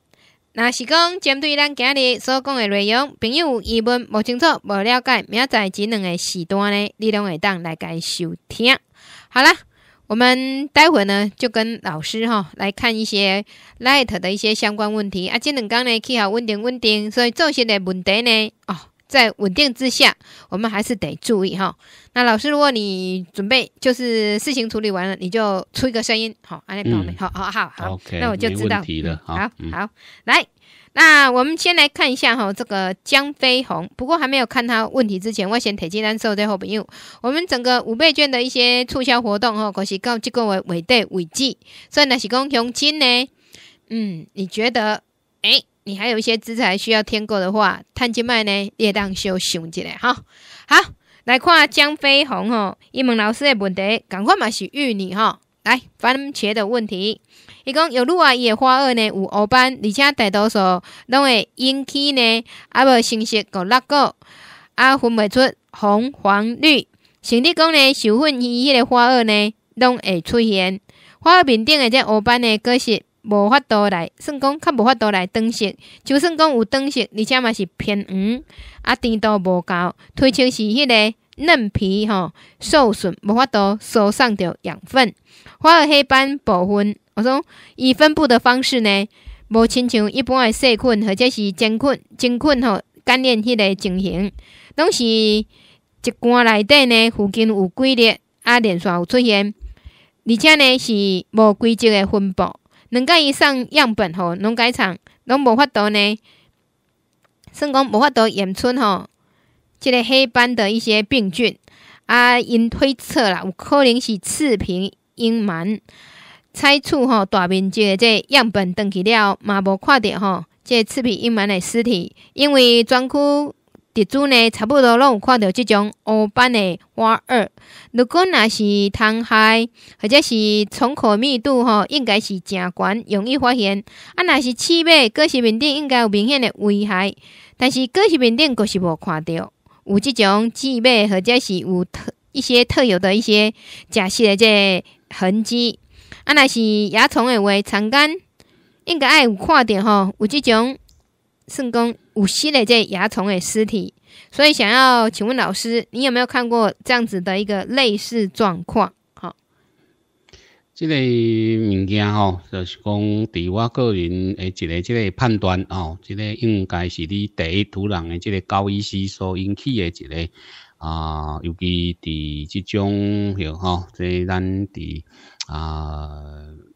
那是讲针对咱今日所讲的内容，朋友有疑问、无清楚、无了解，明仔即两个时段呢，你拢会当来伊收听。好了。我们待会呢就跟老师哈来看一些 light 的一些相关问题啊，这两天呢气候稳定稳定，所以这些的问题呢哦，在稳定之下，我们还是得注意哈。那老师，如果你准备就是事情处理完了，你就出一个声音，好，按那边，好好好好，那我就知道，好好来。那我们先来看一下哈，这个江飞鸿。不过还没有看他问题之前，我先提金丹收在后边，因为我们整个五倍券的一些促销活动哈，可是到这个为伪贷伪记，所以呢是公雄金呢。嗯，你觉得？诶，你还有一些资材需要添购的话，趁这卖呢，列当先想起来哈。好，来看江飞鸿哦，一问老师的问题，赶快嘛是遇泥。哈。来，番茄的问题。伊讲有六啊，的花萼呢有黑斑，而且大多数拢会引起呢，啊无成熟够六个，啊分袂出红、黄、绿，甚至讲呢授粉伊迄个花萼呢拢会出现花萼面顶的这黑斑呢，果是无法度来，算讲较无法度来登色，就算讲有登色，而且嘛是偏黄，啊甜度无够，推测是迄个嫩皮吼受损，无法度收上着养分，花萼黑斑部分。我说，以分布的方式呢，无亲像一般的细菌或者是真菌真菌吼感染迄个情形，拢是一管内底呢，附近有规律啊，连续有出现，而且呢是无规则的分布，两个以上样本吼，农改厂拢无法度呢，算讲无法度验出吼，即个黑斑的一些病菌啊，因推测啦，有可能是赤品阴瞒。采除吼，大面积的这样本登去了，嘛无看到吼，这刺鼻阴蛮的尸体，因为专区地主呢，差不多拢有看到这种乌斑的蛙萼。如果若是淌海，或者是虫口密度吼，应该是诚悬，容易发现。啊，若是刺猬，个是面顶应该有明显的危害，但是个是面顶都是无看到，有这种刺猬或者是有特一些特有的一些假设的这痕迹。啊，若是蚜虫的话，长杆应该爱有看点吼，有即种算讲有死的这蚜虫的尸体。所以想要请问老师，你有没有看过这样子的一个类似状况？好，这个物件吼，就是讲伫我个人的一个这个判断哦，这个应该是你第一土壤的这个高乙烯所引起的一个啊，尤其伫这种吼，即咱伫。啊，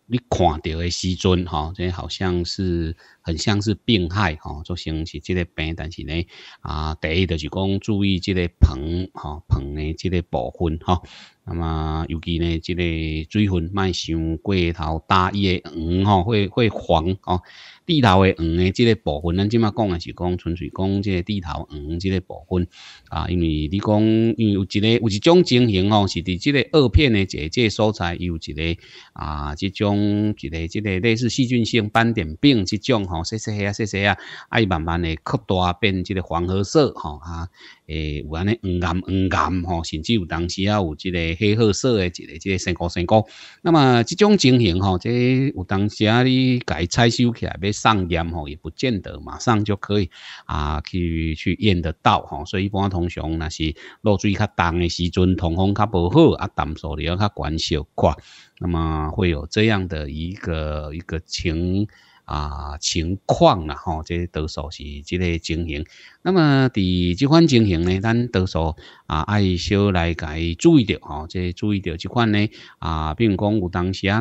你看到的时阵哈，这好像是很像是病害哈，造成是这个病，但是呢，啊，第一就是讲注意这个棚哈棚的这个部分哈，那么尤其呢，这个水分卖伤过头大叶黄哈，会会黄哦。地头的黄的这个部分，咱即嘛讲的是讲纯粹讲这个地头黄这个部分啊，因为你讲，因为有一个有一种情形哦，是伫这个二片的这这蔬菜，有一个啊，这种一个这个类似细菌性斑点病这种吼，细细黑啊细色啊，爱慢慢的扩大变这个黄褐色吼啊。诶，有安尼黄暗黄暗吼，甚至有当时啊有即个黑褐色嘅一个即个生高生高。那么这种情形吼，即有当时啊你该采收起来要上验吼，也不见得马上就可以啊去去验得到吼。所以一般通常那是露水较重嘅时阵，通风较不好，啊，氮数量较关小寡，那么会有这样的一个一个情。啊，情况啦，吼，这多数是这个情形。那么，伫这款情形呢，咱多数啊，爱少来介注意着，吼，这注意着这款呢。啊，比如讲，有当时啊，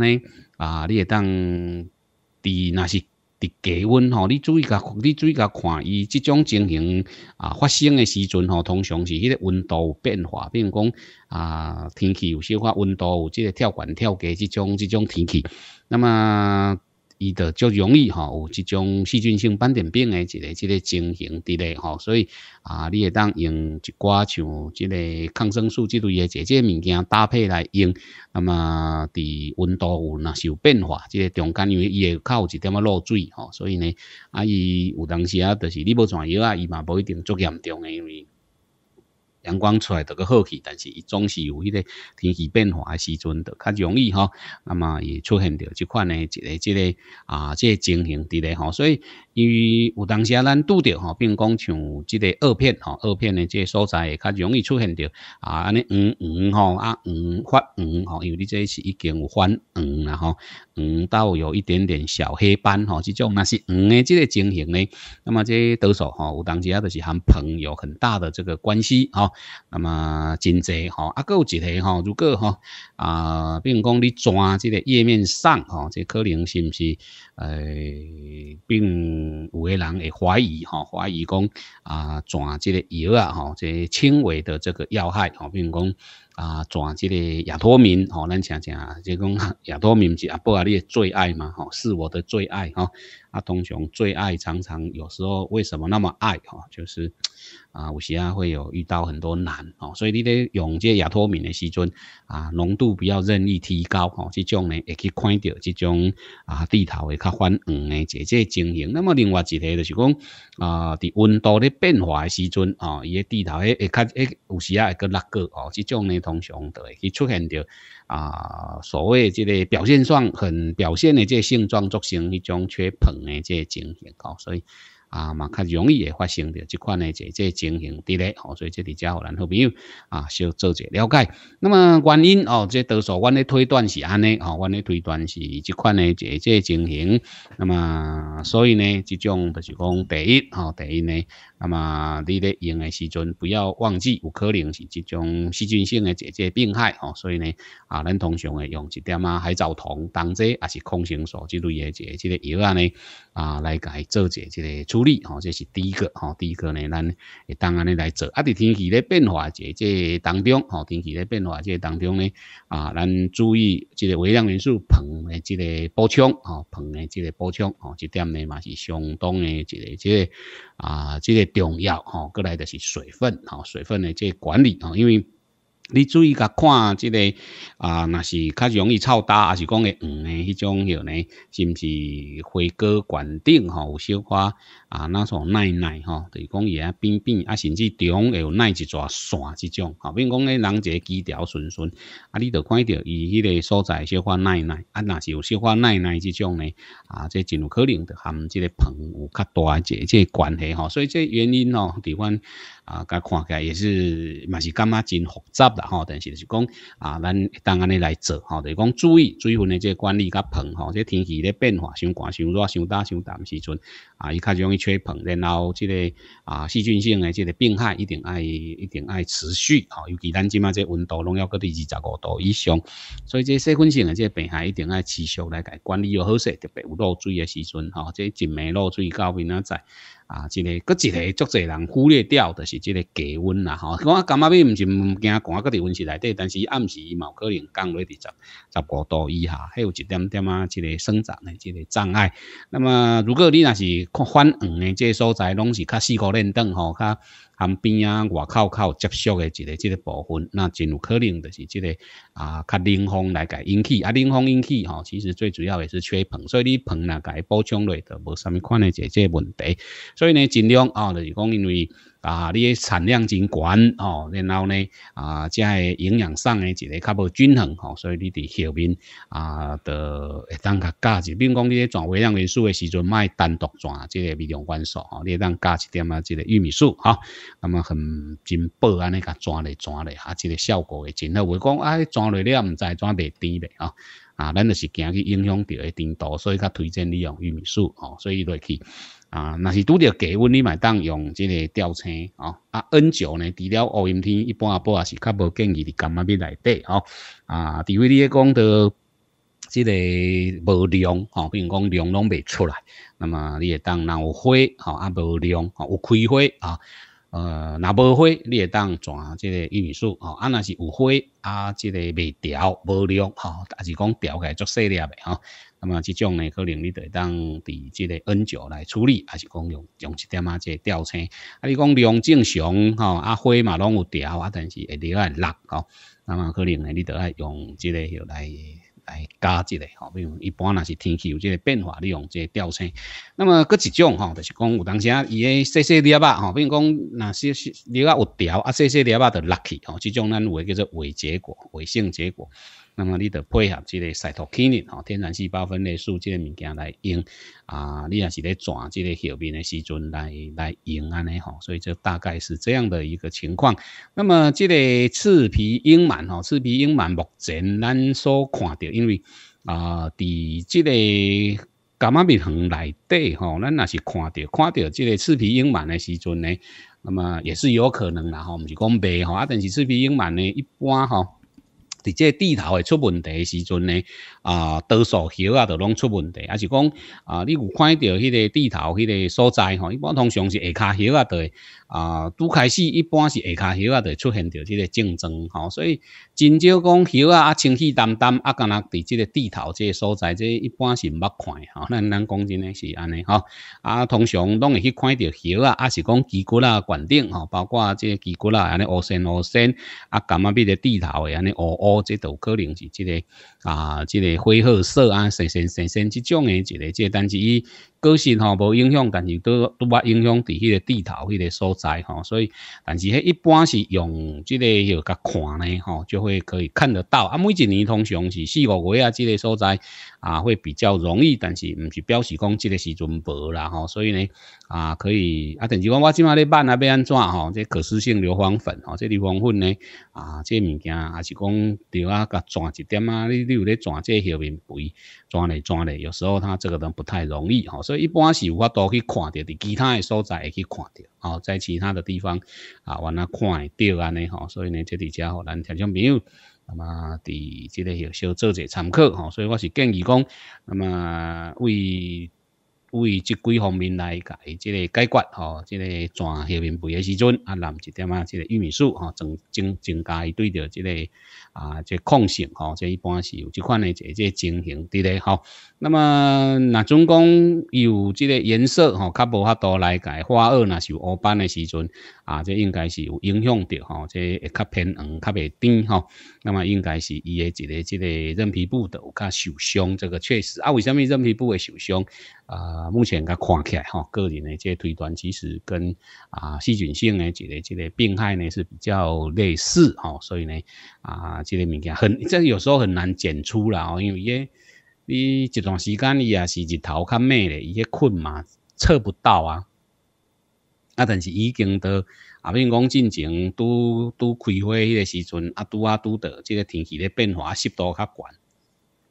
啊，你会当伫那是伫低温吼，你注意甲，你注意甲看，伊即种情形啊，发生诶时阵吼，通常是迄个温度变化。比如讲啊，天气有小块温度有即个跳悬跳低即种即种天气。那么伊就足容易吼，有即种细菌性斑点病的一个即个情形伫咧吼，所以啊，你会当用一寡像即个抗生素之类的这些物件搭配来用。那么，伫温度有若是有变化，即个中间因为伊会有一点仔落水吼。所以呢，啊伊有当时啊，就是你无怎药啊，伊嘛无一定足严重诶，因为。阳光出来，就阁好去，但是伊总是有迄个天气变化诶时阵，就较容易吼。那么伊出现到即款诶一个即个啊，即个情形伫咧吼。所以因为有当时啊，咱拄到吼，并讲像即个二片吼，二片诶即个所在会较容易出现到啊，安尼黄黄吼啊，黄发黄吼，因为你即是已经有反黄啦吼。五到有一点点小黑斑吼，这种那是五的这个情形呢。那么这得手吼，有当时啊都是含朋友很大的这个关系啊。那么真济吼，啊有一个吼，如果哈啊，比如讲你抓这个页面上吼，这可能是不是呃，并有个人会怀疑哈，怀疑讲啊抓这个药啊哈，这轻微的这个要害哈，如讲。啊，转这个亚托名吼，咱请听，即讲亚托名是阿布阿的最爱嘛，吼，是我的最爱吼。啊，通常最爱，常常有时候为什么那么爱？哈，就是啊，有时啊会有遇到很多难哦，所以你得用这亚脱敏的时阵啊，浓度不要任意提高哦。这种呢，也可以看到这种啊，地头会较反黄的这这情形。那么另外一个就是讲啊，伫温度咧变化的时阵哦，伊的地头会会较，有时啊会个落个哦，这种呢通常都会去出现着。啊，所谓这个表现上很表现的这些性状，造成一种缺盆的这情形哦，所以。啊，嘛较容易会发生着即款呢，姐姐情形伫咧，吼，所以这里遮互咱好朋友啊，小做者了解。那么原因哦，这多数阮咧推断是安尼，吼，阮咧推断是即款呢，姐姐情形。那么所以呢，即种就是讲第一，吼，第一呢，那么你咧用的时阵不要忘记，有可能是即种细菌性的姐姐病害，吼，所以呢，啊，咱通常会用一点啊海藻糖当者，还是抗生素之类嘅，即个药啊呢，啊来伊做者即个处。力哈，这是第一个哈，第一个呢，咱会当然呢来做。啊，伫天气咧变化这这当中，哈，天气咧变化这当中呢，啊，咱注意即个微量元素硼诶，即个补充，吼，硼诶，即个补充，哈，这点呢嘛是相当诶这个这个啊，这个重要，吼，过来的是水分，哈，水分呢这管理，啊，因为。你注意甲看，即个啊，那是较容易臭大，还是讲会黄诶迄种有呢，是毋是花哥管顶吼有小花啊？哪所耐耐吼，就是讲伊也扁扁啊，甚至中会有耐一撮线即种，吼。比讲咧人一个枝条顺顺，啊，你都看着伊迄个所在小花耐耐，啊，若是有小花耐耐即种呢，啊，这真有可能着含即个棚有较大一个即个关系吼。所以这原因哦，地方。啊，甲看起来也是，嘛是感觉真复杂啦吼。但是是讲啊，咱当安尼来做吼，就是讲注意水分的这管理甲棚吼，这天气咧变化，伤寒、伤热、伤大、伤淡时阵啊，伊较容易吹棚。然后这个啊，细菌性的这个病害一定爱，一定爱持续吼。尤其咱今嘛这温度拢要搁伫二十五度以上，所以这细菌性的这病害一定爱持续来改管理又好些，特别有漏水的时阵吼，这真没漏水，高明啊在。啊，一个，搁一个，足侪人忽略掉的是这个低温啦，吼。我感觉你唔是唔惊寒，搁伫温室内底，但是暗时有可能降落去十、十五度以下，还有一点点啊，这个生长的这个障碍。那么，如果你那是看泛黄的这所在，拢是较四个嫩嫩吼，较。旁边啊，外较有接触的一个这个部分，那真有可能就是这个啊，较冷风来甲引起啊，冷风引起吼，其实最主要也是吹硼，所以你若甲伊补充落，就无啥物款能这这问题。所以呢，尽量哦，就是讲因为。啊，你诶产量真悬哦，然后呢，啊，即系营养上诶一个较无均衡哦，所以你伫后面啊，得适当加起。比如讲，你咧转微量元素诶时阵，卖单独转即个微量元素哦，你当加一点啊，即个玉米素啊，那么很真薄安尼，甲转来转来，啊，即个效果会真好。为讲啊，转来你啊唔知转来甜未吼。啊，咱就是惊去影响到一程度，所以较推荐你用玉米素哦，所以落去。啊，那是拄着低温，你嘛，当用这个吊车哦。啊，N 九呢，除了乌阴天，一般阿波也是较无建议你干嘛咪内底哦。啊，除非你讲到这个无量哦，比如讲量拢未出来，那么你会当若有火吼，啊无量吼，有开火啊。呃，若无火，你会当转这个玉米树哦。啊，那是有火啊，这个未调无量吼，也是讲调来做细粒的哈。那么这种呢，可能你得当伫这个 N 九来处理，还是讲用用一点啊，这吊车。啊，你讲量正常吼，啊花嘛拢有条，但是会另外落吼。那么可能呢，你得爱用这个来来加这个吼，比如一般那是天气有这个变化，你用这吊车。那么搁一种吼，就是讲有当时啊，伊个细细粒啊吼，比如讲那是裂啊有条啊，细细粒啊就落去吼，这种咱为叫做伪结果、伪性结果。那么你得配合即个细胞清理吼，天然细胞分裂素这个物件来用啊，你也是在转即个血面的时阵来来用安尼吼，所以就大概是这样的一个情况。那么即个赤皮鹰螨吼，赤皮鹰螨目前咱所看到，因为啊，伫即个蛤蟆病塘内底吼，咱也是看到看到即个赤皮鹰螨的时阵呢，那么也是有可能啦吼，唔是讲白吼啊，但是赤皮鹰螨呢，一般吼。伫即个地头会出问题诶时阵呢，啊，多数树啊都拢出问题，还是讲啊，你有看到迄个地头迄个所在吼？一般通常是下卡树啊在，啊，拄开始一般是下卡树啊在出现着即个竞争吼，所以。真少讲树啊，啊，清气淡淡啊，敢若伫即个地头即个所在，即一般是毋捌看吼。咱咱讲真诶是安尼吼。啊，通常拢会去看着树啦，啊，是讲枝骨啦、冠顶吼，包括即个枝骨啦，安尼乌鲜乌鲜，啊，感觉比个地头诶，安尼乌乌，即都可能是即个啊，即个灰褐色啊，深深深深即种诶一个，即个但是伊。个性吼无影响，但是都都捌影响伫迄个地头迄个所在吼，所以但是迄一般是用即个许甲看呢吼，就会可以看得到啊。每一年通常是四五月啊，即个所在。啊，会比较容易，但是唔是表示讲具个时阵无啦吼，所以呢，啊可以啊，但是讲我即卖咧办啊，要安怎吼？这可视性硫磺粉吼，这硫磺粉呢，啊，这物件也是讲钓啊，甲转一点啊，你你有咧转这后面肥转咧转咧，有时候它这个都不太容易吼，所以一般是有法多去看到伫其他的所在会去看到，哦，在其他的地方啊，完了看会到安尼吼，所以呢，这伫遮吼咱听众朋友。那么，第即个要小做者参考，吼，所以我是建议讲，那么为。为即几方面来解，即个解决吼，即个转下面肥的时阵，啊，淋一点啊，即个玉米素吼，增增增加伊对着即个啊，即抗性吼，即一般是有即款的即个情形，伫咧吼。那么，若总讲有即个颜色吼，较无法度来解花萼若是有乌斑的时阵啊，这应该是有影响着吼，这会较偏黄，较会甜吼。那么应该是伊诶一个即个韧皮部的有较受伤，这个确实啊，为什么韧皮部会受伤？啊，目前个看起来吼，个人的这推断其实跟啊细菌性的一个这个病害呢是比较类似吼，所以呢啊这个物件很，这有时候很难检出了哦，因为伊你一段时间伊也是日头较咩咧，伊去困嘛测不到啊，啊但是已经到啊，比如讲进前拄拄开花迄个时阵啊，拄啊拄到即个天气的变化湿度较悬。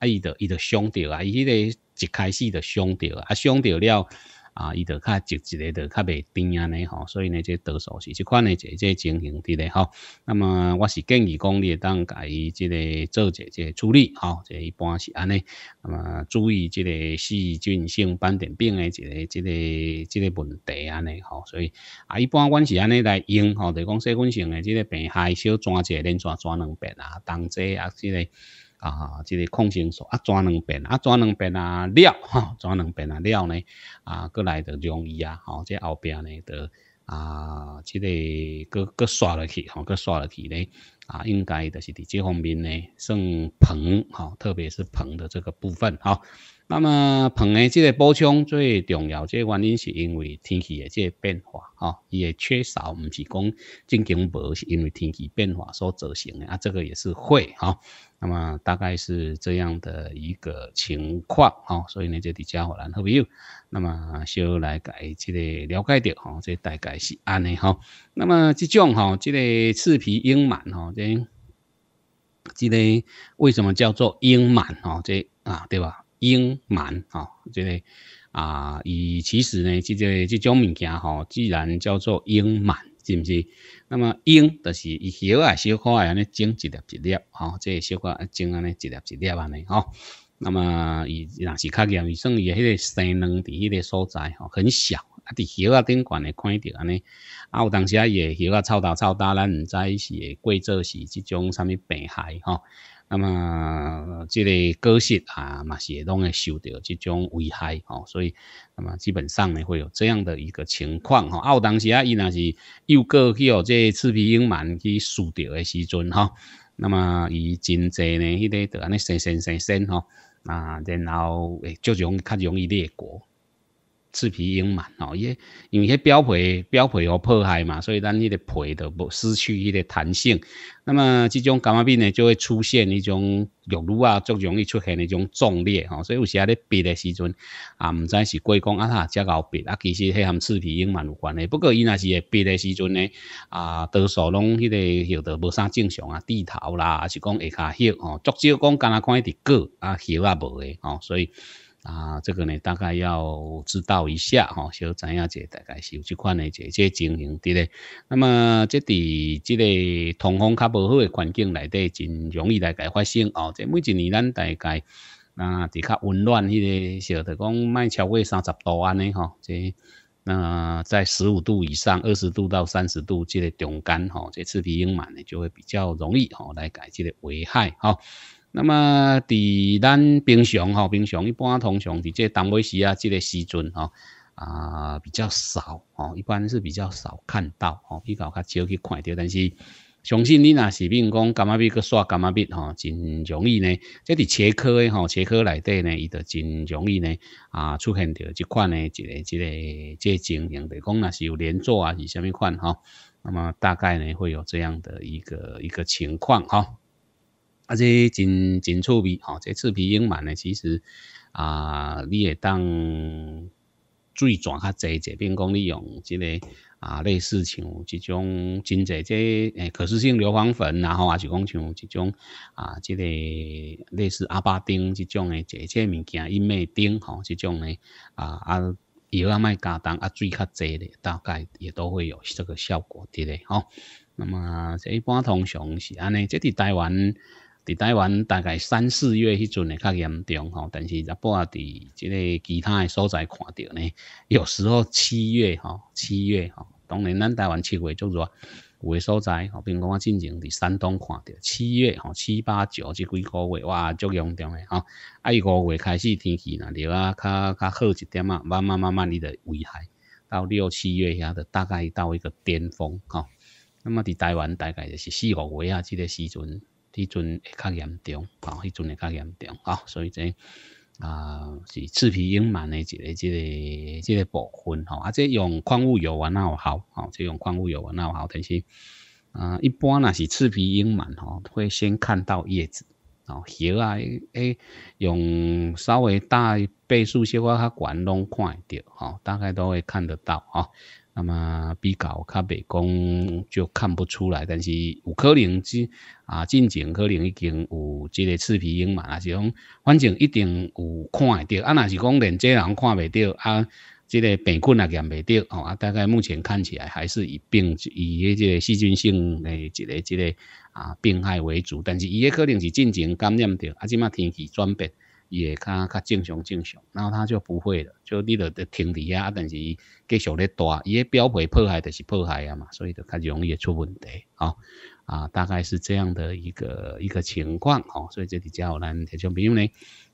啊，伊就伊就伤着啊！伊迄个一开始著伤着啊，伤着了啊，伊就较就一个著较袂甜安尼吼，所以呢，就多数是即款的，就即情形伫咧吼。那么，我是建议讲，你当甲伊即个做一即处理吼，即一般是安尼。那么，注意即个细菌性斑点病诶，即个即个即个问题安尼吼。所以啊，一般阮是安尼来用吼，就讲细菌性诶，即个病，害小一者、连庄抓两遍啊、同齐啊即个。啊，即个抗生素啊，抓两遍啊，抓两遍啊，料哈，抓两遍啊，料呢啊，过来就容易啊，吼，这后边呢，就啊，即个搁搁刷落去，吼，搁刷落去呢，啊，应该就是伫这方面呢，算棚哈，特别是棚的这个部分哈。那么棚诶，即个补充最重要，即个原因是因为天气诶，即个变化哈，伊会缺少，毋是讲进经无，是因为天气变化所造成诶啊，这个也是会哈。那么大概是这样的一个情况哈，所以呢，即个家伙兰好朋那么稍来解即个了解到哈，即大概是安的哈。那么即种哈，即个赤皮鹰螨哈，即个，即个为什么叫做鹰螨哈？即啊，对吧？英螨啊，这个啊，以其实呢，即个即种物件吼，既然叫做英螨，是不是？那么英就是一叶啊，小可啊，安尼种一粒一粒，吼，即小可啊，整安尼一粒一粒安尼，吼。那么，伊若是较严，伊算伊的迄个生卵伫迄个所在，吼，很小，啊，伫叶啊顶悬会看到安尼。啊，有当时啊，叶叶啊臭大臭大，咱毋知是过做是即种啥物病害，吼。那么，这个个性啊，嘛是拢会受到这种危害哦。所以，那么基本上呢，会有这样的一个情况哦。有当时啊，伊若是又过去哦，这刺皮硬蛮去输掉的时阵哈。那么，伊真济呢，迄个都安尼生生生生哈啊，然后诶，就容较容易裂果刺皮鹰嘛，哦，因因为迄表皮表皮有破坏嘛，所以咱迄个皮就无失去迄个弹性。那么这种感冒病呢，就会出现一种玉露啊，就容易出现那种肿裂哦。所以有时啊，咧憋的时阵啊，唔知是龟公阿他才喉憋啊，其实迄含刺皮鹰蛮有关的。不过伊那是会憋的时阵呢，啊，多数拢迄个晓得无啥正常啊，低头啦，还是讲下骹翕哦，足少讲干阿看以滴个啊翕啊无的哦，所以。啊，这个呢，大概要知道一下哈，小知影者大概是有这款的姐姐经营的咧。那么，这里这个通风较不好诶环境内底，真容易来家发生哦。即每一年咱大概啊，伫较温暖迄个，小得讲卖超过三十度安尼吼，即那在十五度以上，二十度到三十度即个中间吼，即刺皮鹰螨呢就会比较容易吼来改即个危害哈。那么，伫咱平常吼，平常一般通常伫这单位时啊，这个时阵吼，啊比较少哦，一般是比较少看到吼，比较较少去看到。但是，相信你若是如讲干嘛必去刷干嘛必吼，真容易呢。这是切科的吼，切科内底呢，伊就真容易呢，啊出现着一款呢，一个一个这情形，就讲若是有连坐啊，是啥物款吼，那么大概呢，会有这样的一个一个情况吼。啊，即真真趣味吼！即刺皮用完呢，其实啊，你会当水转较济，比如讲你用即个啊，类似像即种真济即诶，可湿性硫磺粉，然后啊，就讲像即种啊，即个类似阿巴丁即种诶，即些物件伊麦丁吼，即种呢啊啊药啊卖加当啊水较济咧，大概也都会有这个效果的咧吼。那么即一般通常是安尼，即伫台湾。伫台湾大概三四月迄阵会较严重吼，但是一般伫即个其他诶所在看到呢，有时候七月吼、七月吼，当然咱台湾七月足热，有诶所在吼，比如讲我进前伫山东看到七月吼、七八九这几个月哇足严重诶吼。啊，伊五月开始天气若就啊较较好一点啊，慢慢慢慢伊着危害到六七月遐着大概到一个巅峰吼。那么伫台湾大概就是四五月啊，即个时阵。迄阵会较严重，吼，迄阵会较严重，吼，所以这啊是赤皮阴螨的一个、一个、一个部分，吼，啊，这用矿物油啊那好，吼，这用矿物油啊那好，但是，啊，一般若是赤皮阴螨，吼，会先看到叶子，哦，叶啊，哎，用稍微大倍数些可较管拢看到，吼，大概都会看得到，啊。那么比较较白讲就看不出来，但是有可能是啊，进前可能已经有即个赤皮鹰嘛，还是讲反正一定有看得到。啊，若是讲连这人看未到啊，即个病菌也验未到哦。啊，大概目前看起来还是以病以迄个细菌性诶即个即个啊病害为主，但是伊也可能是进前感染着，啊，即马天气转变。也较较正常正常，然后他就不会了，就你得停伫遐，啊，但是继续咧大，伊个标配破坏就是破坏啊嘛，所以就较容易出问题啊啊！大概是这样的一个一个情况哦，所以这里叫咱提供朋友呢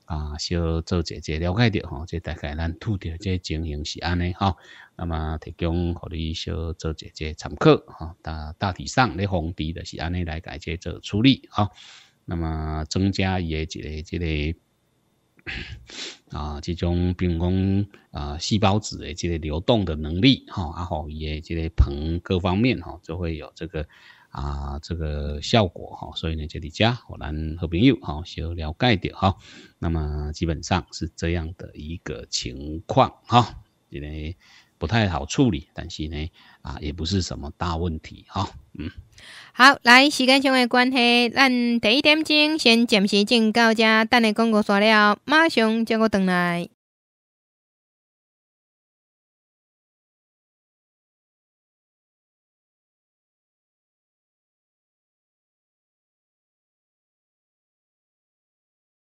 啊，小做姐姐了解着吼，即大概咱吐着即情形是安尼哈，那么提供互你小做姐姐参考哈，大大体上咧防治的是安尼来解决做处理哈，那么增加伊个一个一个。啊，这种比如讲啊，细胞质的这个流动的能力哈，然后也这个膨各方面哈，就会有这个啊，这个效果哈。所以呢，这里加我咱和朋友哈，就聊概点哈。那么基本上是这样的一个情况哈，这天。不太好处理，但是呢，啊，也不是什么大问题哈。嗯，好，来时间上的关系，咱第一点钟先暂时进到这，等下广告完了马上再搁回来。